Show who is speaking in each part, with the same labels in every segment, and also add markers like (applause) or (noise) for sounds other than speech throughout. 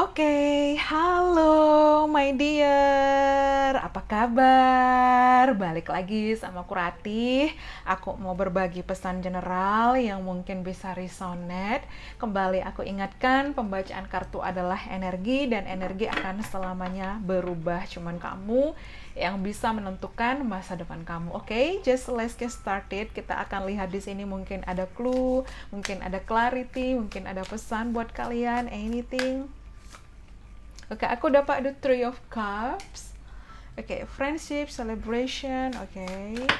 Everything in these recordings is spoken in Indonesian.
Speaker 1: Oke, okay, halo my dear, apa kabar? Balik lagi sama aku Ratih. Aku mau berbagi pesan general yang mungkin bisa resonate. Kembali aku ingatkan, pembacaan kartu adalah energi dan energi akan selamanya berubah. Cuman kamu yang bisa menentukan masa depan kamu. Oke, okay? just let's get started. Kita akan lihat di sini mungkin ada clue, mungkin ada clarity, mungkin ada pesan buat kalian, anything. Oke, okay, aku dapat the Three of Cups. Oke, okay, friendship, celebration, oke. Okay. Oke,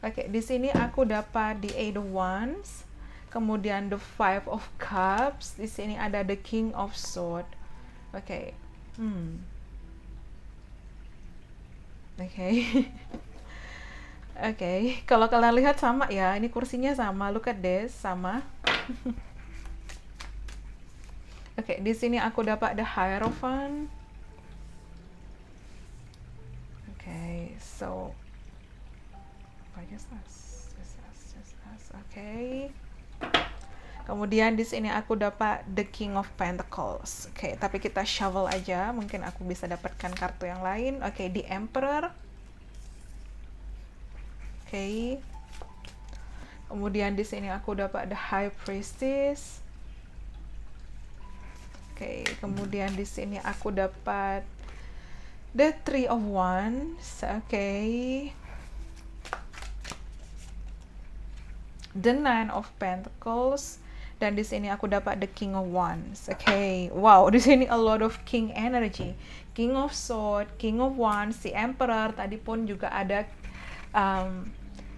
Speaker 1: okay, di sini aku dapat the Eight of Wands. Kemudian the Five of Cups. Di sini ada the King of Sword. Oke. Okay. Hmm. Oke. Okay. Oke, (laughs) okay. kalau kalian lihat sama ya, ini kursinya sama. Look at this, sama. (laughs) Oke, okay, di sini aku dapat the Hierophant. Oke, okay, so ya, Oke. Okay. Kemudian di sini aku dapat the King of Pentacles. Oke, okay, tapi kita shovel aja. Mungkin aku bisa dapatkan kartu yang lain. Oke, okay, the Emperor. Oke. Okay. Kemudian di sini aku dapat the High Priestess okay, kemudian di sini aku dapat the three of wands oke okay. the nine of pentacles dan di sini aku dapat the king of wands oke okay. wow di sini a lot of king energy king of sword king of wands si emperor tadi pun juga ada um,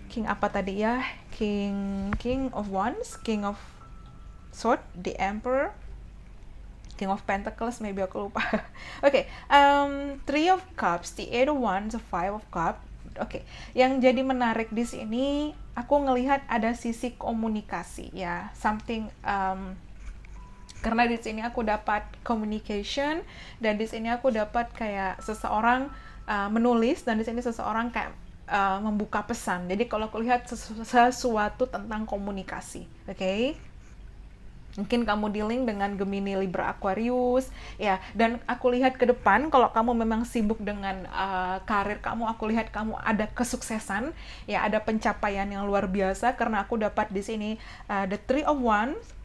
Speaker 1: king apa tadi ya king king of wands king of sword the emperor King of Pentacles maybe aku lupa oke (laughs) okay, um, Three of Cups the Eight of Wands the Five of Cups Oke, okay. yang jadi menarik di sini, aku ngelihat ada sisi komunikasi ya, something um, karena di sini aku dapat communication dan di sini aku dapat kayak seseorang uh, menulis dan di sini seseorang kayak uh, membuka pesan. Jadi kalau aku lihat sesu sesuatu tentang komunikasi, oke? Okay? Mungkin kamu dealing dengan Gemini Libra Aquarius ya dan aku lihat ke depan kalau kamu memang sibuk dengan uh, karir kamu aku lihat kamu ada kesuksesan ya ada pencapaian yang luar biasa karena aku dapat di sini uh, the Three of Wands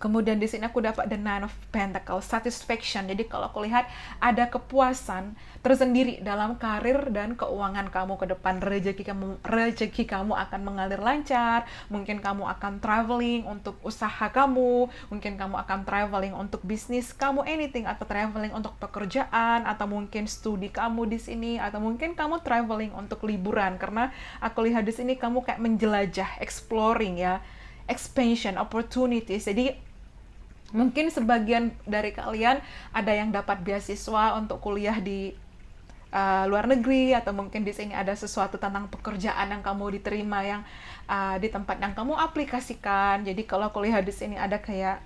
Speaker 1: Kemudian di sini aku dapat the nine of pentacles, satisfaction. Jadi kalau aku lihat ada kepuasan tersendiri dalam karir dan keuangan kamu ke depan. Rezeki kamu rezeki kamu akan mengalir lancar. Mungkin kamu akan traveling untuk usaha kamu, mungkin kamu akan traveling untuk bisnis kamu anything atau traveling untuk pekerjaan atau mungkin studi kamu di sini atau mungkin kamu traveling untuk liburan karena aku lihat di sini kamu kayak menjelajah, exploring ya expansion opportunities. Jadi Mungkin sebagian dari kalian ada yang dapat beasiswa untuk kuliah di uh, luar negeri atau mungkin di sini ada sesuatu tentang pekerjaan yang kamu diterima yang uh, di tempat yang kamu aplikasikan. Jadi kalau kuliah di sini ada kayak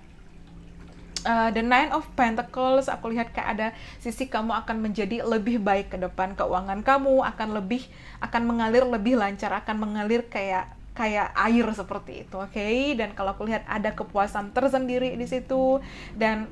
Speaker 1: uh, the nine of pentacles aku lihat kayak ada sisi kamu akan menjadi lebih baik ke depan keuangan kamu akan lebih akan mengalir lebih lancar akan mengalir kayak kayak air seperti itu, oke? Okay? Dan kalau aku lihat ada kepuasan tersendiri di situ dan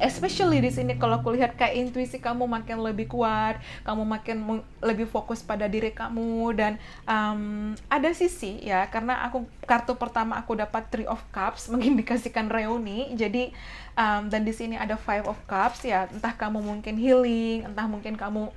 Speaker 1: especially di sini kalau aku lihat kayak intuisi kamu makin lebih kuat, kamu makin lebih fokus pada diri kamu dan um, ada sisi ya karena aku kartu pertama aku dapat Three of Cups (laughs) mengindikasikan reuni jadi um, dan di sini ada Five of Cups ya entah kamu mungkin healing, entah mungkin kamu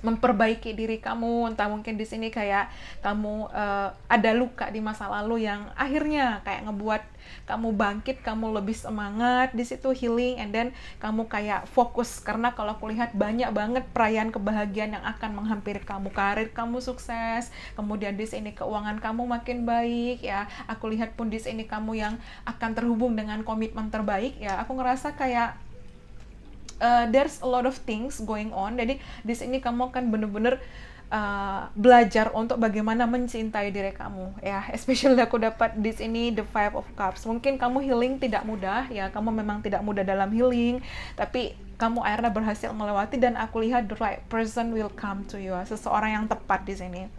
Speaker 1: memperbaiki diri kamu entah mungkin di sini kayak kamu uh, ada luka di masa lalu yang akhirnya kayak ngebuat kamu bangkit kamu lebih semangat di situ healing and then kamu kayak fokus karena kalau aku lihat banyak banget perayaan kebahagiaan yang akan menghampiri kamu karir kamu sukses kemudian di sini keuangan kamu makin baik ya aku lihat pun di sini kamu yang akan terhubung dengan komitmen terbaik ya aku ngerasa kayak uh, there's a lot of things going on. Jadi di sini kamu akan bener-bener Uh, belajar untuk bagaimana mencintai diri kamu ya (laughs) especially aku dapat di sini the five of cups mungkin kamu healing tidak mudah ya kamu memang tidak mudah dalam healing tapi kamu akhirnya berhasil melewati dan aku lihat the right person will come to you seseorang yang tepat di sini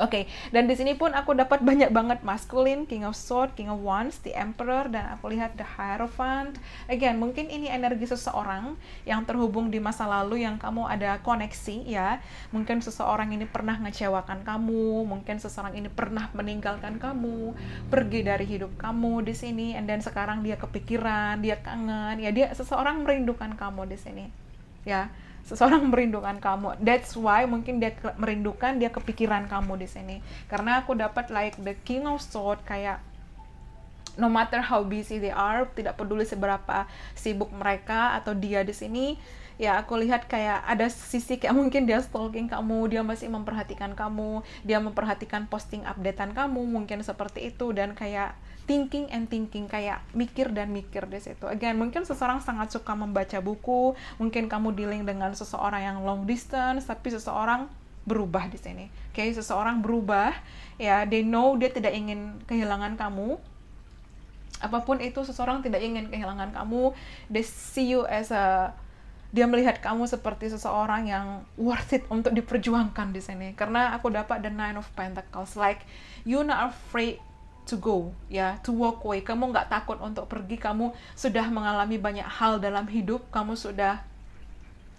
Speaker 1: Oke, okay. dan di sini pun aku dapat banyak banget maskulin, King of Sword, King of Wands, The Emperor, dan aku lihat The Hierophant. Again, mungkin ini energi seseorang yang terhubung di masa lalu yang kamu ada koneksi ya. Mungkin seseorang ini pernah ngecewakan kamu, mungkin seseorang ini pernah meninggalkan kamu, pergi dari hidup kamu di sini, and then sekarang dia kepikiran, dia kangen, ya dia seseorang merindukan kamu di sini, ya seseorang merindukan kamu that's why mungkin dia merindukan dia kepikiran kamu di sini karena aku dapat like the king of sword kayak no matter how busy they are, tidak peduli seberapa sibuk mereka atau dia di sini, ya aku lihat kayak ada sisi kayak mungkin dia stalking kamu, dia masih memperhatikan kamu, dia memperhatikan posting updatean kamu, mungkin seperti itu dan kayak thinking and thinking kayak mikir dan mikir di situ. Again, mungkin seseorang sangat suka membaca buku, mungkin kamu dealing dengan seseorang yang long distance, tapi seseorang berubah di sini. Oke, okay? seseorang berubah, ya they know dia tidak ingin kehilangan kamu, apapun itu seseorang tidak ingin kehilangan kamu they see you as a dia melihat kamu seperti seseorang yang worth it untuk diperjuangkan di sini karena aku dapat the nine of pentacles like you not afraid to go ya to walk away kamu nggak takut untuk pergi kamu sudah mengalami banyak hal dalam hidup kamu sudah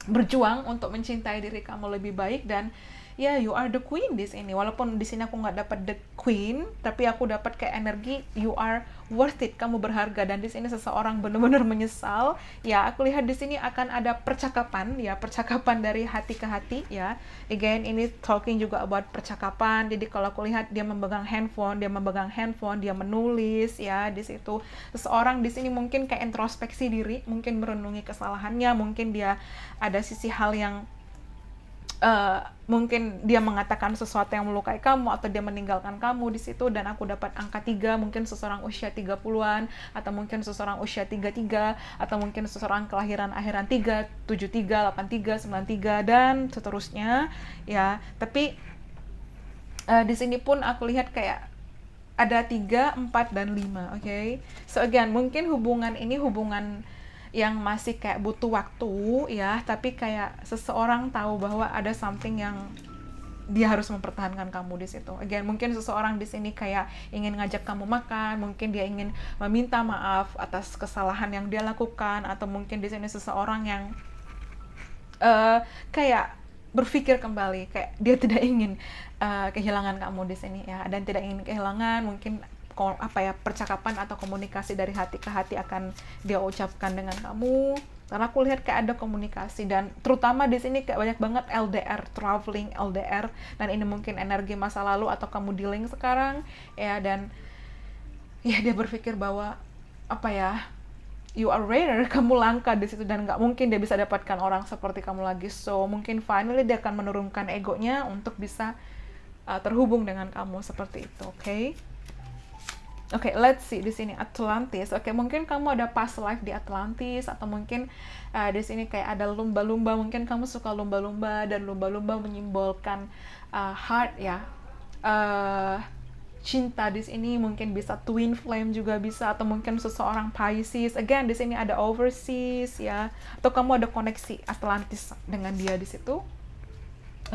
Speaker 1: berjuang untuk mencintai diri kamu lebih baik dan ya yeah, you are the queen di sini walaupun di sini aku nggak dapat the queen tapi aku dapat kayak energi you are worth it kamu berharga dan di sini seseorang benar-benar menyesal ya aku lihat di sini akan ada percakapan ya percakapan dari hati ke hati ya again ini talking juga about percakapan jadi kalau aku lihat dia memegang handphone dia memegang handphone dia menulis ya di situ seseorang di sini mungkin kayak introspeksi diri mungkin merenungi kesalahannya mungkin dia ada sisi hal yang uh, mungkin dia mengatakan sesuatu yang melukai kamu atau dia meninggalkan kamu di situ dan aku dapat angka 3 mungkin seseorang usia 30-an atau mungkin seseorang usia 33 atau mungkin seseorang kelahiran akhiran 3, 73, 83, 93 dan seterusnya ya. Tapi uh, di sini pun aku lihat kayak ada 3, 4 dan 5, oke. Okay? So again, mungkin hubungan ini hubungan yang masih kayak butuh waktu ya tapi kayak seseorang tahu bahwa ada something yang dia harus mempertahankan kamu di situ. Again, mungkin seseorang di sini kayak ingin ngajak kamu makan, mungkin dia ingin meminta maaf atas kesalahan yang dia lakukan, atau mungkin di sini seseorang yang uh, kayak berpikir kembali, kayak dia (laughs) tidak ingin uh, kehilangan kamu di sini ya, dan tidak ingin kehilangan, mungkin apa ya percakapan atau komunikasi dari hati ke hati akan dia ucapkan dengan kamu karena aku lihat kayak ada komunikasi dan terutama di sini kayak banyak banget LDR traveling LDR dan ini mungkin energi masa lalu atau kamu dealing sekarang ya dan ya dia berpikir bahwa apa ya you are rare (laughs) kamu langka di situ dan nggak mungkin dia bisa dapatkan orang seperti kamu lagi so mungkin finally dia akan menurunkan egonya untuk bisa uh, terhubung dengan kamu seperti itu oke okay? Oke, okay, let's see di sini Atlantis. Oke, okay, mungkin kamu ada past life di Atlantis atau mungkin uh, di sini kayak ada lumba-lumba. Mungkin kamu suka lumba-lumba dan lumba-lumba menyimbolkan uh, heart ya. Uh, cinta di sini mungkin bisa twin flame juga bisa atau mungkin seseorang Pisces again di sini ada overseas ya atau kamu ada koneksi Atlantis dengan dia di situ oke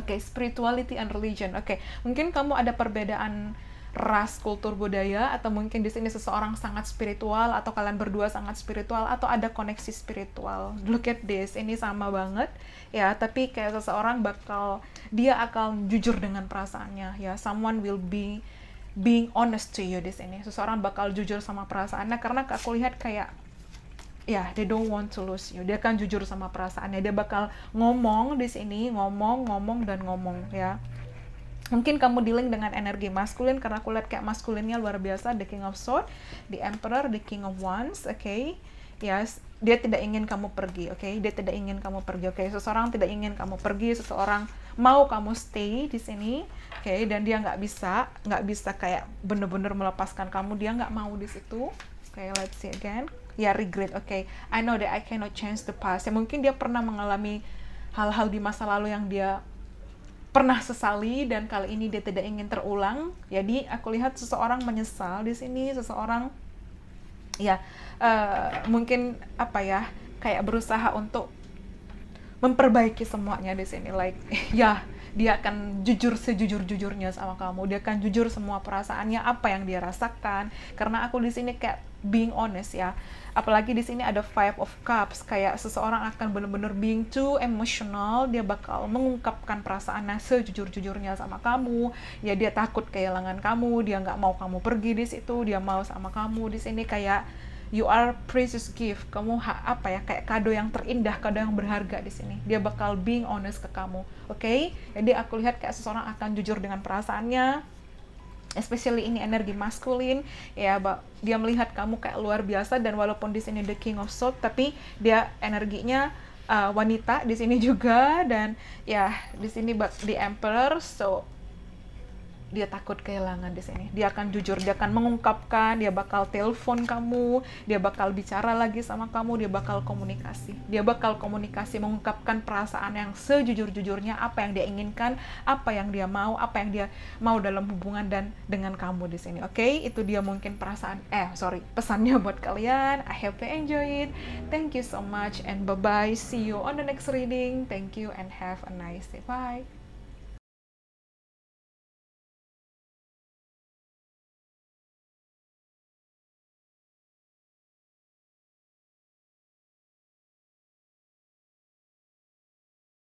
Speaker 1: okay, spirituality and religion oke okay. mungkin kamu ada perbedaan ras kultur budaya atau mungkin di sini seseorang sangat spiritual atau kalian berdua sangat spiritual atau ada koneksi spiritual look at this ini sama banget ya tapi kayak seseorang bakal dia akan jujur dengan perasaannya ya someone will be being honest to you di sini seseorang bakal jujur sama perasaannya karena aku lihat kayak ya yeah, they don't want to lose you dia akan jujur sama perasaannya dia bakal ngomong di sini ngomong ngomong dan ngomong ya Mungkin kamu dealing dengan energi maskulin karena aku lihat kayak maskulinnya luar biasa the king of sword, the emperor, the king of wands, oke. Okay? Yes, dia tidak ingin kamu pergi, oke. Okay? Dia tidak ingin kamu pergi, oke. Okay? Seseorang tidak ingin kamu pergi, seseorang mau kamu stay di sini, oke. Okay? Dan dia nggak bisa, nggak bisa kayak bener-bener melepaskan kamu, dia nggak mau di situ. Oke, okay, let's see again. Ya yeah, regret, oke. Okay? I know that I cannot change the past. Ya mungkin dia pernah mengalami hal-hal di masa lalu yang dia pernah sesali dan kali ini dia tidak ingin terulang. Jadi aku lihat seseorang menyesal di sini, seseorang ya uh, mungkin apa ya kayak berusaha untuk memperbaiki semuanya di sini like (laughs) ya dia akan jujur sejujur-jujurnya sama kamu dia akan jujur semua perasaannya apa yang dia rasakan karena aku di sini kayak being honest ya apalagi di sini ada five of cups kayak seseorang akan benar-benar being too emotional dia bakal mengungkapkan perasaannya sejujur-jujurnya sama kamu ya dia takut kehilangan kamu dia nggak mau kamu pergi di situ dia mau sama kamu di sini kayak you are precious gift kamu hak apa ya kayak kado yang terindah kado yang berharga di sini dia bakal being honest ke kamu oke okay? jadi aku lihat kayak seseorang akan jujur dengan perasaannya especially ini energi maskulin ya dia melihat kamu kayak luar biasa dan walaupun di sini the king of soul tapi dia energinya uh, wanita di sini (laughs) juga dan ya di sini di emperor so dia takut kehilangan di sini. Dia akan jujur, dia akan mengungkapkan, dia bakal telepon kamu, dia bakal bicara lagi sama kamu, dia bakal komunikasi. Dia bakal komunikasi mengungkapkan perasaan yang sejujur-jujurnya apa yang dia inginkan, apa yang dia mau, apa yang dia mau dalam hubungan dan dengan kamu di sini. Oke, okay? itu dia mungkin perasaan eh sorry, pesannya (laughs) buat kalian. I hope you enjoy it. Thank you so much and bye-bye. See you on the next reading. Thank you and have a nice day. Bye.